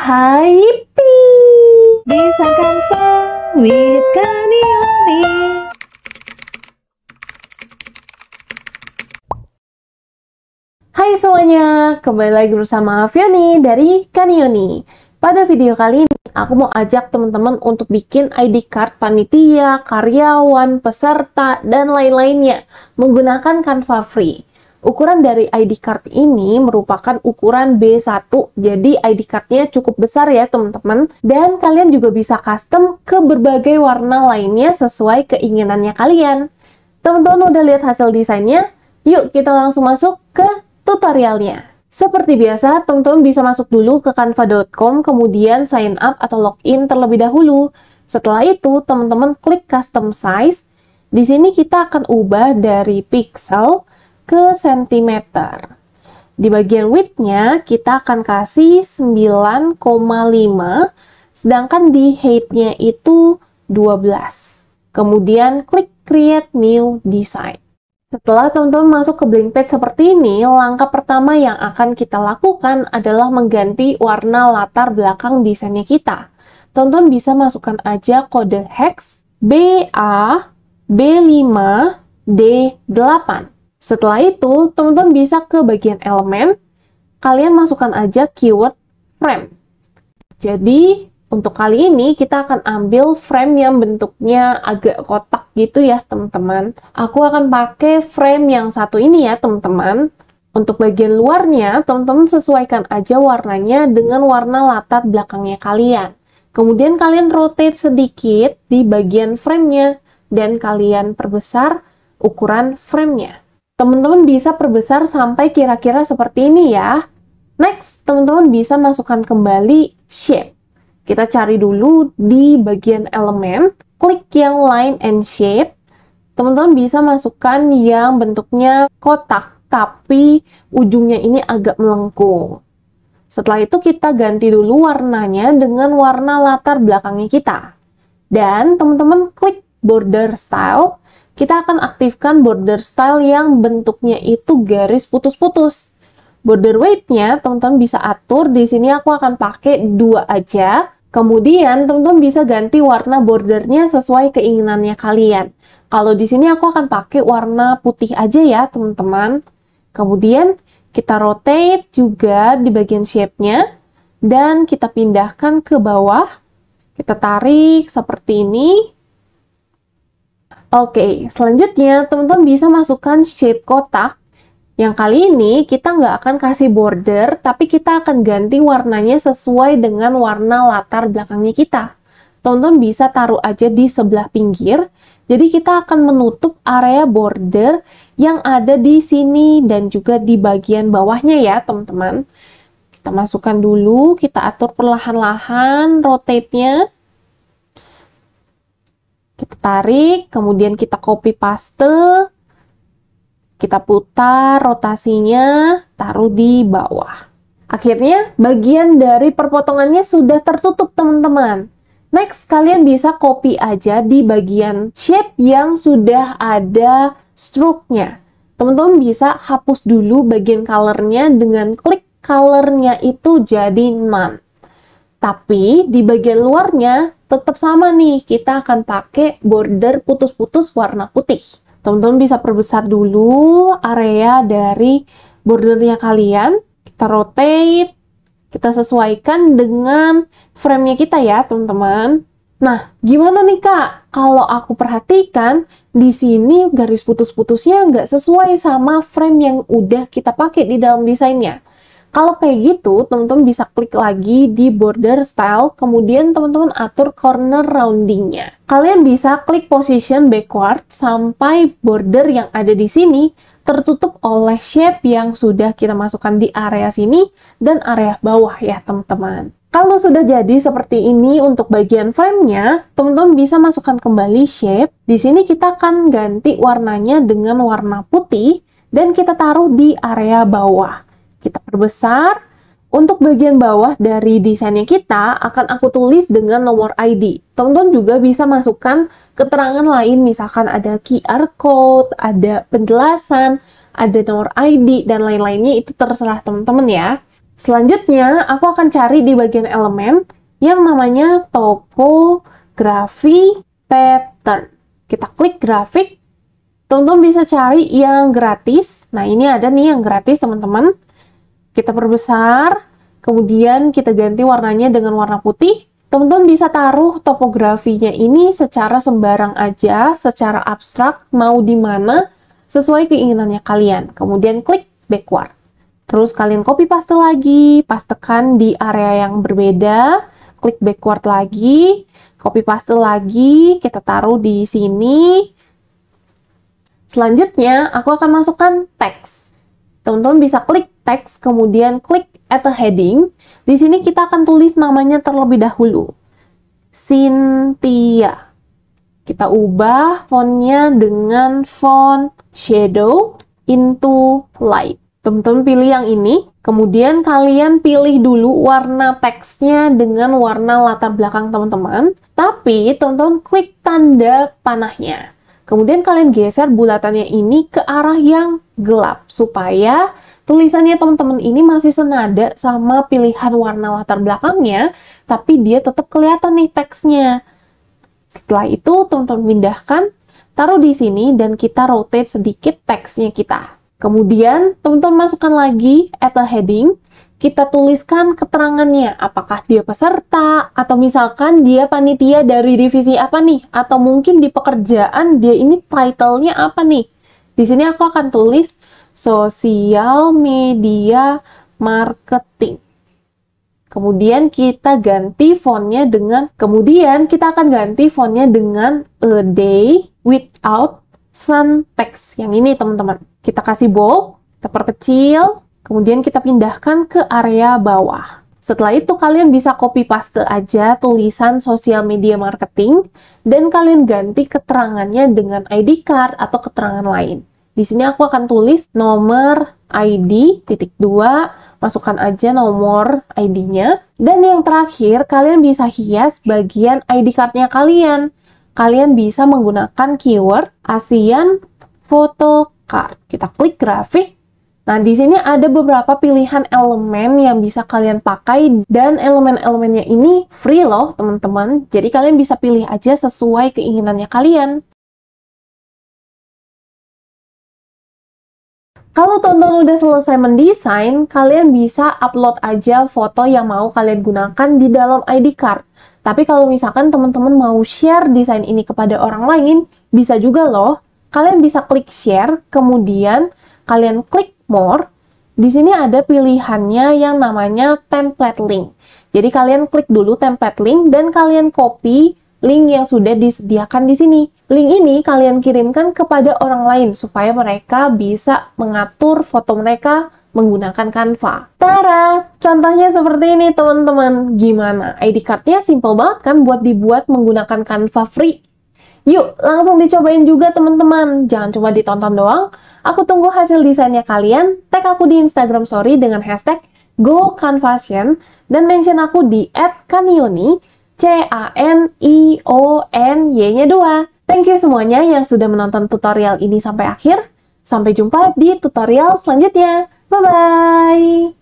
hai Bisa kan sawit kanioni Hai semuanya, kembali lagi bersama Fioni dari Kanioni. Pada video kali ini, aku mau ajak teman-teman untuk bikin ID card panitia, karyawan, peserta, dan lain-lainnya menggunakan Canva Free. Ukuran dari ID card ini merupakan ukuran B1, jadi ID cardnya cukup besar ya teman-teman. Dan kalian juga bisa custom ke berbagai warna lainnya sesuai keinginannya kalian. Teman-teman udah lihat hasil desainnya? Yuk kita langsung masuk ke tutorialnya. Seperti biasa, teman-teman bisa masuk dulu ke canva.com, kemudian sign up atau login terlebih dahulu. Setelah itu, teman-teman klik custom size. Di sini kita akan ubah dari pixel ke sentimeter. Di bagian widthnya kita akan kasih 9,5, sedangkan di height-nya itu 12. Kemudian klik create new design. Setelah teman-teman masuk ke blank page seperti ini, langkah pertama yang akan kita lakukan adalah mengganti warna latar belakang desainnya kita. Teman-teman bisa masukkan aja kode hex BA B5 D8. Setelah itu, teman-teman bisa ke bagian elemen, kalian masukkan aja keyword frame. Jadi, untuk kali ini kita akan ambil frame yang bentuknya agak kotak gitu ya, teman-teman. Aku akan pakai frame yang satu ini ya, teman-teman. Untuk bagian luarnya, teman-teman sesuaikan aja warnanya dengan warna latar belakangnya kalian. Kemudian kalian rotate sedikit di bagian framenya dan kalian perbesar ukuran framenya. Teman-teman bisa perbesar sampai kira-kira seperti ini ya. Next, teman-teman bisa masukkan kembali shape. Kita cari dulu di bagian elemen, klik yang line and shape. Teman-teman bisa masukkan yang bentuknya kotak, tapi ujungnya ini agak melengkung. Setelah itu kita ganti dulu warnanya dengan warna latar belakangnya kita. Dan teman-teman klik border style kita akan aktifkan border style yang bentuknya itu garis putus-putus. Border weight-nya teman-teman bisa atur, di sini aku akan pakai dua aja. Kemudian teman-teman bisa ganti warna bordernya sesuai keinginannya kalian. Kalau di sini aku akan pakai warna putih aja ya teman-teman. Kemudian kita rotate juga di bagian shape-nya dan kita pindahkan ke bawah. Kita tarik seperti ini Oke, selanjutnya teman-teman bisa masukkan shape kotak. Yang kali ini kita nggak akan kasih border, tapi kita akan ganti warnanya sesuai dengan warna latar belakangnya kita. Teman-teman bisa taruh aja di sebelah pinggir. Jadi kita akan menutup area border yang ada di sini dan juga di bagian bawahnya ya teman-teman. Kita masukkan dulu, kita atur perlahan-lahan rotate-nya tarik, kemudian kita copy paste, kita putar rotasinya, taruh di bawah. Akhirnya, bagian dari perpotongannya sudah tertutup, teman-teman. Next, kalian bisa copy aja di bagian shape yang sudah ada stroke-nya. Teman-teman bisa hapus dulu bagian color-nya dengan klik color-nya itu jadi none. Tapi di bagian luarnya tetap sama nih, kita akan pakai border putus-putus warna putih. Teman-teman bisa perbesar dulu area dari bordernya kalian. Kita rotate, kita sesuaikan dengan framenya kita ya, teman-teman. Nah, gimana nih kak? Kalau aku perhatikan, di sini garis putus-putusnya nggak sesuai sama frame yang udah kita pakai di dalam desainnya. Kalau kayak gitu, teman-teman bisa klik lagi di border style, kemudian teman-teman atur corner roundingnya. Kalian bisa klik position backward sampai border yang ada di sini tertutup oleh shape yang sudah kita masukkan di area sini dan area bawah ya teman-teman. Kalau sudah jadi seperti ini untuk bagian frame-nya, teman-teman bisa masukkan kembali shape. Di sini kita akan ganti warnanya dengan warna putih dan kita taruh di area bawah kita perbesar. Untuk bagian bawah dari desainnya kita akan aku tulis dengan nomor ID. Teman-teman juga bisa masukkan keterangan lain, misalkan ada QR code, ada penjelasan, ada nomor ID, dan lain-lainnya itu terserah teman-teman ya. Selanjutnya, aku akan cari di bagian elemen yang namanya topografi pattern. Kita klik grafik, teman-teman bisa cari yang gratis. Nah, ini ada nih yang gratis, teman-teman kita perbesar, kemudian kita ganti warnanya dengan warna putih. Teman-teman bisa taruh topografinya ini secara sembarang aja, secara abstrak, mau di mana, sesuai keinginannya kalian. Kemudian klik backward. Terus kalian copy paste lagi, pastekan di area yang berbeda, klik backward lagi, copy paste lagi, kita taruh di sini. Selanjutnya, aku akan masukkan teks. Teman-teman bisa klik teks, kemudian klik at a heading. Di sini kita akan tulis namanya terlebih dahulu. Cynthia. Kita ubah fontnya dengan font shadow into light. Teman-teman pilih yang ini, kemudian kalian pilih dulu warna teksnya dengan warna latar belakang teman-teman. Tapi teman-teman klik tanda panahnya. Kemudian kalian geser bulatannya ini ke arah yang gelap supaya tulisannya teman-teman ini masih senada sama pilihan warna latar belakangnya, tapi dia tetap kelihatan nih teksnya. Setelah itu teman-teman pindahkan, taruh di sini dan kita rotate sedikit teksnya kita. Kemudian teman-teman masukkan lagi at a heading kita tuliskan keterangannya, apakah dia peserta atau misalkan dia panitia dari divisi apa nih, atau mungkin di pekerjaan dia ini title-nya apa nih. Di sini aku akan tulis sosial media marketing. Kemudian kita ganti fontnya dengan, kemudian kita akan ganti fontnya dengan a day without sun text. Yang ini teman-teman, kita kasih bold, kita perkecil, Kemudian kita pindahkan ke area bawah. Setelah itu kalian bisa copy paste aja tulisan sosial media marketing dan kalian ganti keterangannya dengan ID card atau keterangan lain. Di sini aku akan tulis nomor ID titik 2, masukkan aja nomor ID-nya. Dan yang terakhir, kalian bisa hias bagian ID card-nya kalian. Kalian bisa menggunakan keyword ASEAN Photo Card. Kita klik grafik, Nah, di sini ada beberapa pilihan elemen yang bisa kalian pakai dan elemen-elemennya ini free loh, teman-teman. Jadi kalian bisa pilih aja sesuai keinginannya kalian. Kalau tonton udah selesai mendesain, kalian bisa upload aja foto yang mau kalian gunakan di dalam ID card. Tapi kalau misalkan teman-teman mau share desain ini kepada orang lain, bisa juga loh. Kalian bisa klik share, kemudian kalian klik more, di sini ada pilihannya yang namanya template link. Jadi kalian klik dulu template link dan kalian copy link yang sudah disediakan di sini. Link ini kalian kirimkan kepada orang lain supaya mereka bisa mengatur foto mereka menggunakan Canva. Tara, contohnya seperti ini teman-teman. Gimana? ID cardnya simple banget kan buat dibuat menggunakan Canva free. Yuk, langsung dicobain juga teman-teman. Jangan cuma ditonton doang. Aku tunggu hasil desainnya kalian. Tag aku di Instagram story dengan hashtag GoConfashion dan mention aku di @kanioni C A N I O N Y-nya 2. Thank you semuanya yang sudah menonton tutorial ini sampai akhir. Sampai jumpa di tutorial selanjutnya. Bye bye.